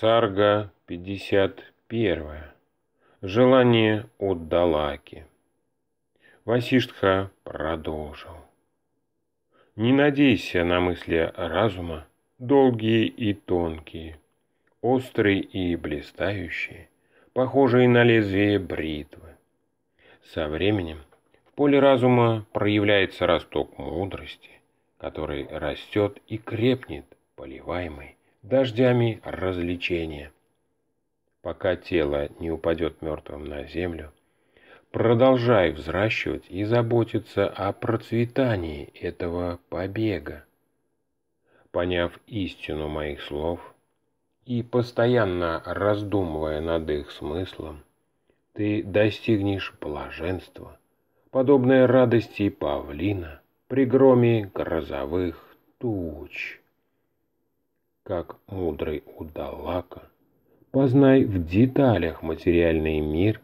Сарга 51. Желание от Далаки. Васиштха продолжил. Не надейся на мысли разума, долгие и тонкие, острые и блистающие, похожие на лезвие бритвы. Со временем в поле разума проявляется росток мудрости, который растет и крепнет, поливаемый дождями развлечения. Пока тело не упадет мертвым на землю, продолжай взращивать и заботиться о процветании этого побега. Поняв истину моих слов и постоянно раздумывая над их смыслом, ты достигнешь блаженства, подобное радости павлина при громе грозовых туч как мудрый удалака, познай в деталях материальный мир,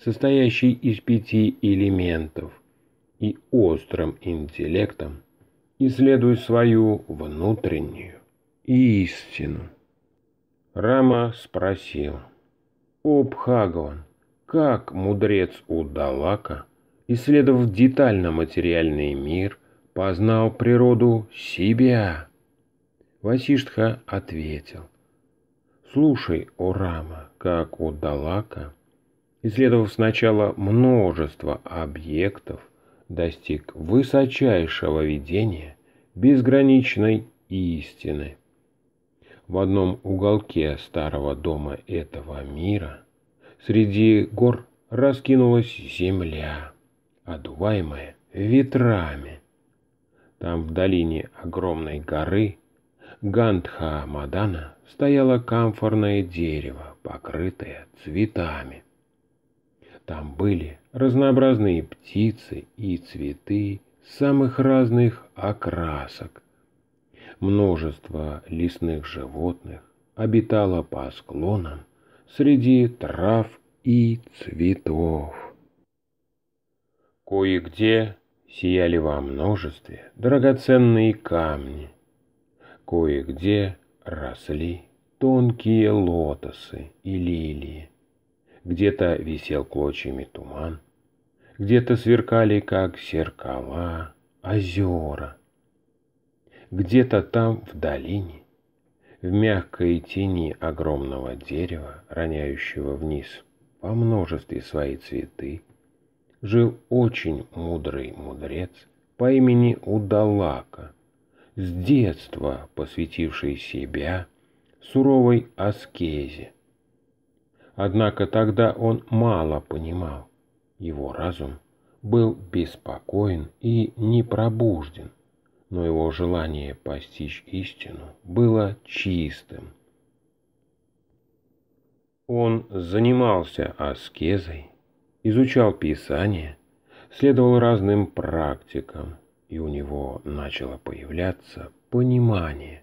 состоящий из пяти элементов, и острым интеллектом исследуй свою внутреннюю истину. Рама спросил, «О, Бхагаван, как мудрец Удалака, исследовав детально материальный мир, познал природу себя?» Васиштха ответил. «Слушай, Орама, как у Далака, исследовав сначала множество объектов, достиг высочайшего видения безграничной истины. В одном уголке старого дома этого мира среди гор раскинулась земля, одуваемая ветрами. Там в долине огромной горы Гандха Мадана стояло камфорное дерево, покрытое цветами. Там были разнообразные птицы и цветы самых разных окрасок. Множество лесных животных обитало по склонам среди трав и цветов. Кое-где сияли во множестве драгоценные камни, кое-где росли тонкие лотосы и лилии. Где-то висел клочьями туман, где-то сверкали, как зеркала, озера. Где-то там, в долине, в мягкой тени огромного дерева, роняющего вниз по множестве свои цветы, жил очень мудрый мудрец по имени Удалака с детства посвятивший себя суровой аскезе. Однако тогда он мало понимал. Его разум был беспокоен и непробужден, но его желание постичь истину было чистым. Он занимался аскезой, изучал Писание, следовал разным практикам – и у него начало появляться понимание,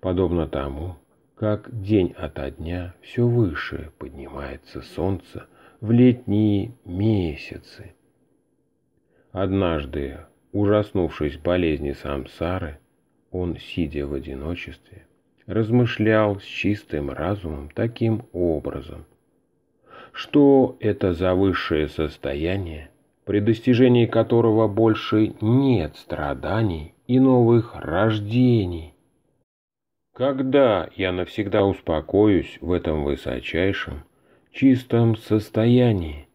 подобно тому, как день ото дня все выше поднимается солнце в летние месяцы. Однажды, ужаснувшись болезни самсары, он, сидя в одиночестве, размышлял с чистым разумом таким образом, что это за высшее состояние – при достижении которого больше нет страданий и новых рождений. Когда я навсегда успокоюсь в этом высочайшем, чистом состоянии,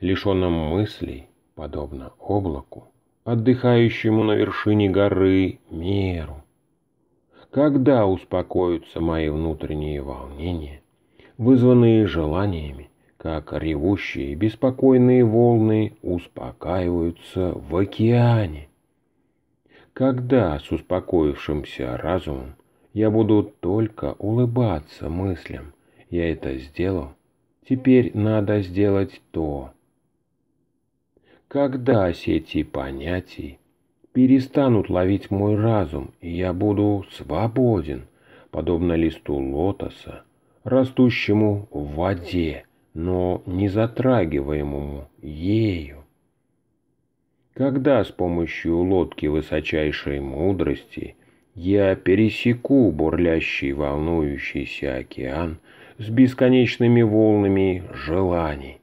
лишенном мыслей, подобно облаку, отдыхающему на вершине горы меру. Когда успокоятся мои внутренние волнения, вызванные желаниями, как ревущие беспокойные волны успокаиваются в океане. Когда с успокоившимся разумом я буду только улыбаться мыслям, я это сделал, теперь надо сделать то. Когда сети понятий перестанут ловить мой разум, и я буду свободен, подобно листу лотоса, растущему в воде, но не затрагиваемому ею. Когда с помощью лодки высочайшей мудрости я пересеку бурлящий волнующийся океан с бесконечными волнами желаний?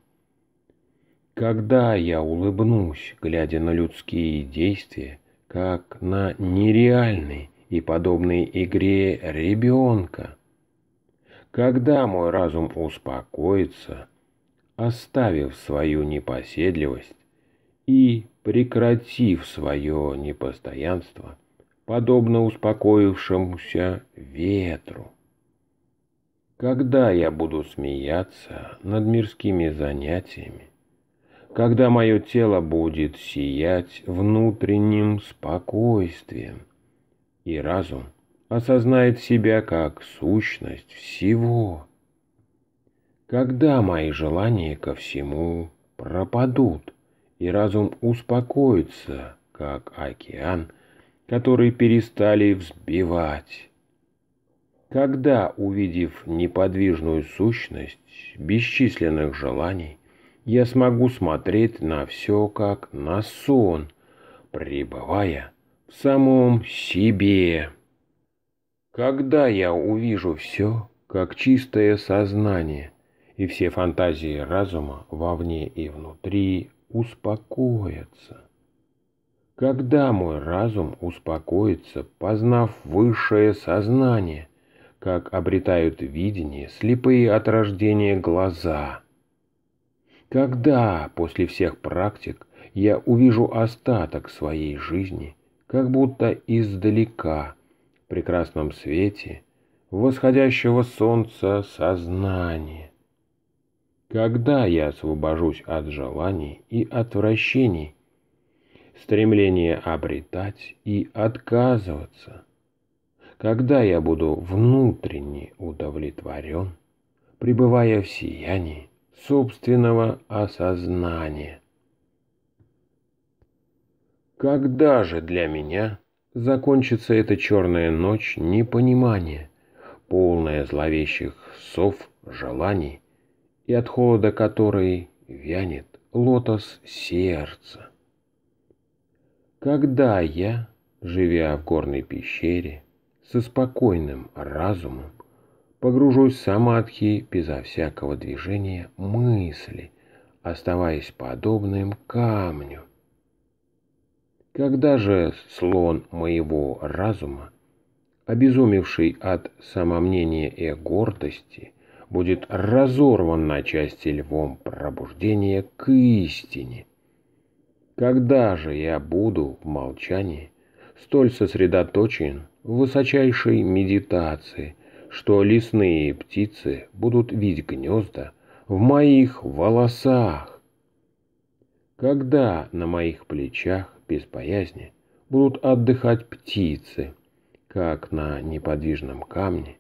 Когда я улыбнусь, глядя на людские действия, как на нереальный и подобной игре ребенка, когда мой разум успокоится, оставив свою непоседливость и прекратив свое непостоянство, подобно успокоившемуся ветру. Когда я буду смеяться над мирскими занятиями, когда мое тело будет сиять внутренним спокойствием, и разум – осознает себя как сущность всего. Когда мои желания ко всему пропадут, и разум успокоится, как океан, который перестали взбивать. Когда, увидев неподвижную сущность бесчисленных желаний, я смогу смотреть на все как на сон, пребывая в самом себе. Когда я увижу все, как чистое сознание, и все фантазии разума вовне и внутри успокоятся? Когда мой разум успокоится, познав высшее сознание, как обретают видение слепые от рождения глаза? Когда после всех практик я увижу остаток своей жизни, как будто издалека, прекрасном свете восходящего солнца сознание. Когда я освобожусь от желаний и отвращений, стремления обретать и отказываться, когда я буду внутренне удовлетворен, пребывая в сиянии собственного осознания. Когда же для меня Закончится эта черная ночь непонимания, полная зловещих сов желаний, и от холода которой вянет лотос сердца. Когда я, живя в горной пещере, со спокойным разумом, погружусь в самадхи безо всякого движения мысли, оставаясь подобным камню – когда же слон моего разума, обезумевший от самомнения и гордости, будет разорван на части львом пробуждения к истине? Когда же я буду в молчании столь сосредоточен в высочайшей медитации, что лесные птицы будут видеть гнезда в моих волосах? Когда на моих плечах без боязни будут отдыхать птицы, как на неподвижном камне,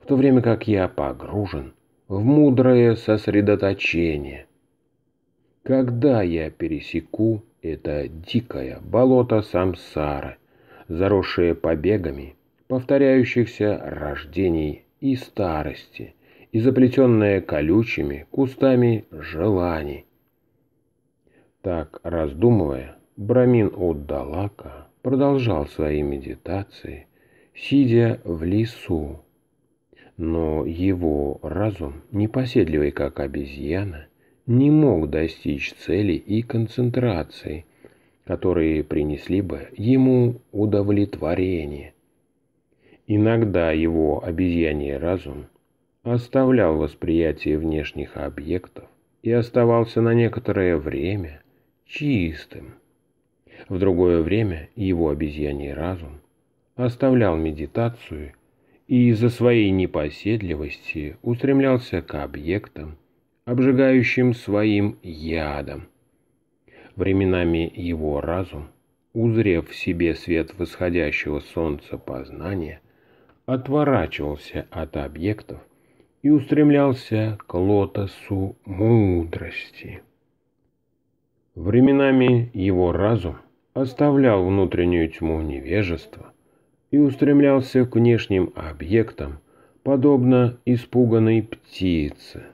в то время как я погружен в мудрое сосредоточение. Когда я пересеку это дикое болото самсары, заросшее побегами повторяющихся рождений и старости и заплетенное колючими кустами желаний, так, раздумывая, Брамин отдалака продолжал свои медитации, сидя в лесу. Но его разум, непоседливый как обезьяна, не мог достичь цели и концентрации, которые принесли бы ему удовлетворение. Иногда его обезьяний разум оставлял восприятие внешних объектов и оставался на некоторое время – чистым. В другое время его обезьяний разум оставлял медитацию и из-за своей непоседливости устремлялся к объектам, обжигающим своим ядом. Временами его разум, узрев в себе свет восходящего солнца познания, отворачивался от объектов и устремлялся к лотосу мудрости. Временами его разум оставлял внутреннюю тьму невежества и устремлялся к внешним объектам, подобно испуганной птице.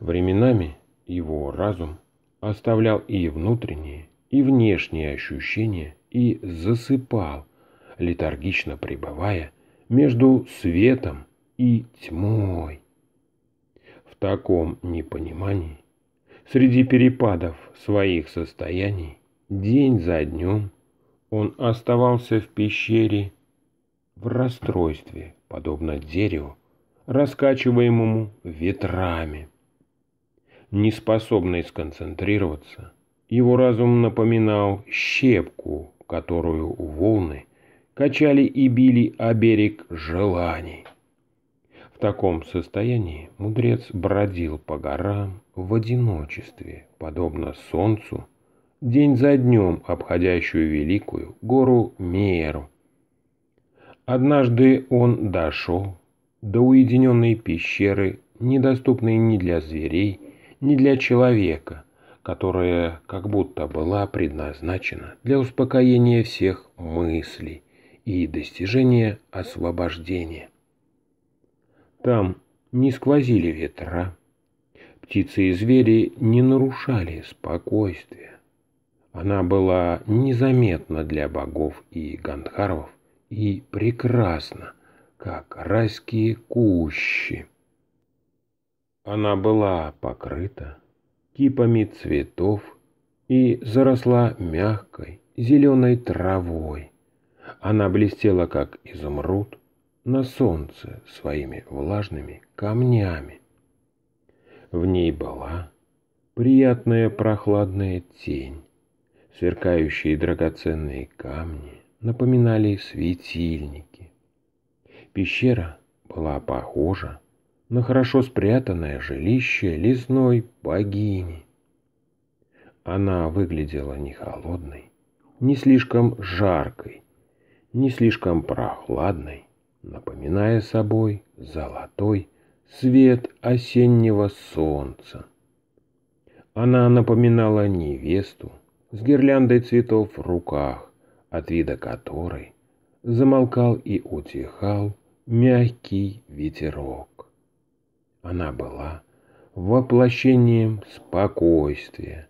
Временами его разум оставлял и внутренние, и внешние ощущения и засыпал, летаргично пребывая между светом и тьмой. В таком непонимании Среди перепадов своих состояний день за днем он оставался в пещере в расстройстве, подобно дереву, раскачиваемому ветрами. Неспособный сконцентрироваться, его разум напоминал щепку, которую волны качали и били о берег желаний. В таком состоянии мудрец бродил по горам в одиночестве, подобно солнцу, день за днем обходящую великую гору Мееру. Однажды он дошел до уединенной пещеры, недоступной ни для зверей, ни для человека, которая как будто была предназначена для успокоения всех мыслей и достижения освобождения – там не сквозили ветра. Птицы и звери не нарушали спокойствия. Она была незаметна для богов и гандхарвов и прекрасна, как райские кущи. Она была покрыта кипами цветов и заросла мягкой зеленой травой. Она блестела, как изумруд, на солнце своими влажными камнями. В ней была приятная прохладная тень, сверкающие драгоценные камни напоминали светильники. Пещера была похожа на хорошо спрятанное жилище лесной богини. Она выглядела не холодной, не слишком жаркой, не слишком прохладной, напоминая собой золотой свет осеннего солнца. Она напоминала невесту с гирляндой цветов в руках, от вида которой замолкал и утихал мягкий ветерок. Она была воплощением спокойствия,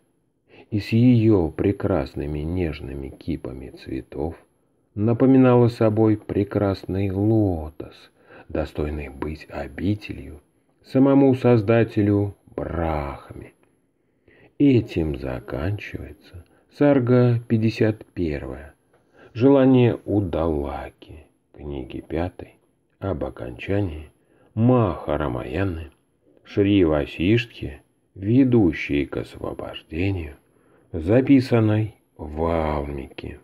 и с ее прекрасными нежными кипами цветов – напоминала собой прекрасный лотос, достойный быть обителью, самому создателю Брахме. Этим заканчивается Сарга 51. Желание Удалаки. Книги 5. Об окончании Махарамаяны. Шри Васиштхи, ведущей к освобождению, записанной в Алмике.